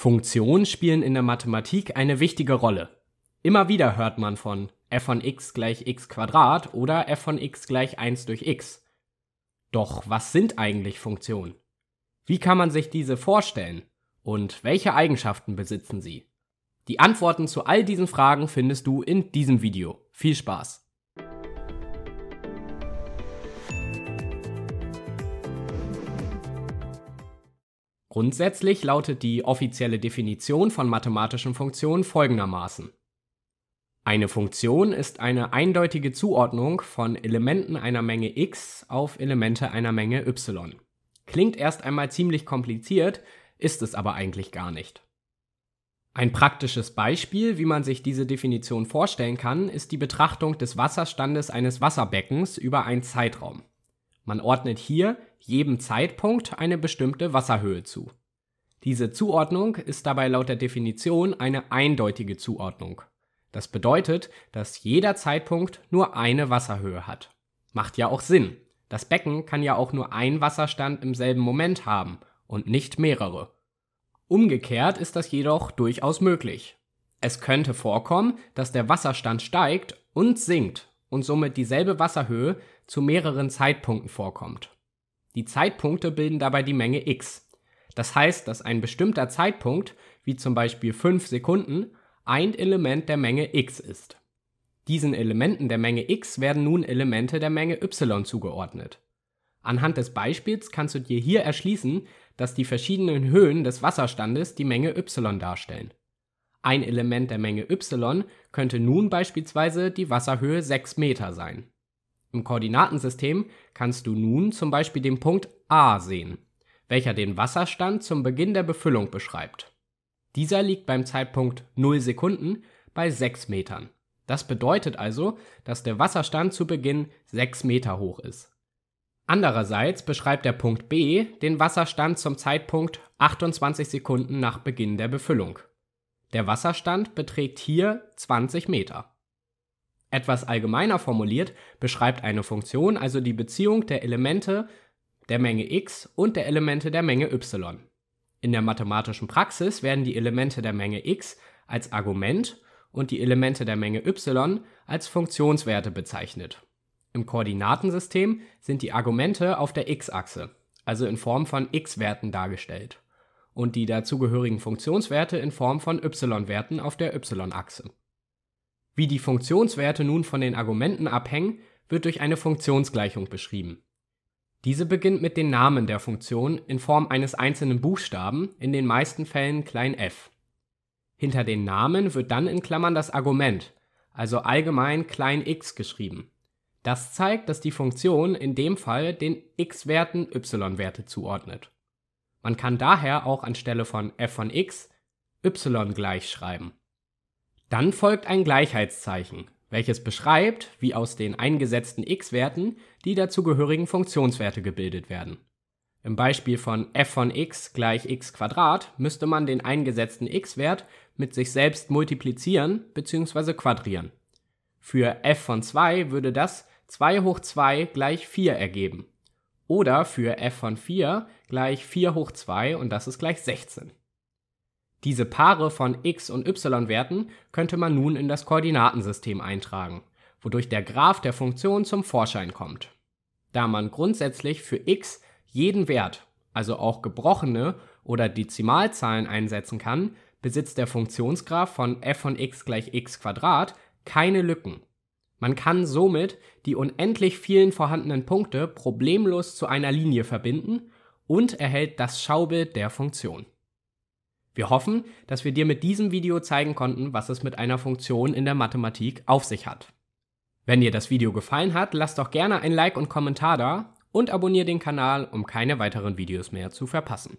Funktionen spielen in der Mathematik eine wichtige Rolle. Immer wieder hört man von f von x gleich x Quadrat oder f von x gleich 1 durch x. Doch was sind eigentlich Funktionen? Wie kann man sich diese vorstellen? Und welche Eigenschaften besitzen sie? Die Antworten zu all diesen Fragen findest du in diesem Video. Viel Spaß! Grundsätzlich lautet die offizielle Definition von mathematischen Funktionen folgendermaßen: Eine Funktion ist eine eindeutige Zuordnung von Elementen einer Menge x auf Elemente einer Menge y. Klingt erst einmal ziemlich kompliziert, ist es aber eigentlich gar nicht. Ein praktisches Beispiel, wie man sich diese Definition vorstellen kann, ist die Betrachtung des Wasserstandes eines Wasserbeckens über einen Zeitraum man ordnet hier jedem Zeitpunkt eine bestimmte Wasserhöhe zu. Diese Zuordnung ist dabei laut der Definition eine eindeutige Zuordnung. Das bedeutet, dass jeder Zeitpunkt nur eine Wasserhöhe hat. Macht ja auch Sinn. Das Becken kann ja auch nur einen Wasserstand im selben Moment haben und nicht mehrere. Umgekehrt ist das jedoch durchaus möglich. Es könnte vorkommen, dass der Wasserstand steigt und sinkt, und somit dieselbe Wasserhöhe zu mehreren Zeitpunkten vorkommt. Die Zeitpunkte bilden dabei die Menge x. Das heißt, dass ein bestimmter Zeitpunkt, wie zum Beispiel 5 Sekunden, ein Element der Menge x ist. Diesen Elementen der Menge x werden nun Elemente der Menge y zugeordnet. Anhand des Beispiels kannst du dir hier erschließen, dass die verschiedenen Höhen des Wasserstandes die Menge y darstellen. Ein Element der Menge y könnte nun beispielsweise die Wasserhöhe 6 Meter sein. Im Koordinatensystem kannst du nun zum Beispiel den Punkt A sehen, welcher den Wasserstand zum Beginn der Befüllung beschreibt. Dieser liegt beim Zeitpunkt 0 Sekunden bei 6 Metern. Das bedeutet also, dass der Wasserstand zu Beginn 6 Meter hoch ist. Andererseits beschreibt der Punkt B den Wasserstand zum Zeitpunkt 28 Sekunden nach Beginn der Befüllung. Der Wasserstand beträgt hier 20 Meter. Etwas allgemeiner formuliert beschreibt eine Funktion also die Beziehung der Elemente der Menge x und der Elemente der Menge y. In der mathematischen Praxis werden die Elemente der Menge x als Argument und die Elemente der Menge y als Funktionswerte bezeichnet. Im Koordinatensystem sind die Argumente auf der x-Achse, also in Form von x-Werten dargestellt und die dazugehörigen Funktionswerte in Form von y-Werten auf der y-Achse. Wie die Funktionswerte nun von den Argumenten abhängen, wird durch eine Funktionsgleichung beschrieben. Diese beginnt mit den Namen der Funktion in Form eines einzelnen Buchstaben, in den meisten Fällen f. Hinter den Namen wird dann in Klammern das Argument, also allgemein x geschrieben. Das zeigt, dass die Funktion in dem Fall den x-Werten y-Werte zuordnet man kann daher auch anstelle von f von x y gleich schreiben. Dann folgt ein Gleichheitszeichen, welches beschreibt, wie aus den eingesetzten x-Werten die dazugehörigen Funktionswerte gebildet werden. Im Beispiel von f von x gleich x müsste man den eingesetzten x-Wert mit sich selbst multiplizieren bzw. quadrieren. Für f von 2 würde das 2 hoch 2 gleich 4 ergeben. Oder für f von 4 gleich 4 hoch 2 und das ist gleich 16. Diese Paare von x- und y-Werten könnte man nun in das Koordinatensystem eintragen, wodurch der Graph der Funktion zum Vorschein kommt. Da man grundsätzlich für x jeden Wert, also auch gebrochene oder Dezimalzahlen einsetzen kann, besitzt der Funktionsgraph von f von x gleich x Quadrat keine Lücken man kann somit die unendlich vielen vorhandenen Punkte problemlos zu einer Linie verbinden und erhält das Schaubild der Funktion. Wir hoffen, dass wir dir mit diesem Video zeigen konnten, was es mit einer Funktion in der Mathematik auf sich hat. Wenn dir das Video gefallen hat, lass doch gerne ein Like und Kommentar da und abonniere den Kanal, um keine weiteren Videos mehr zu verpassen.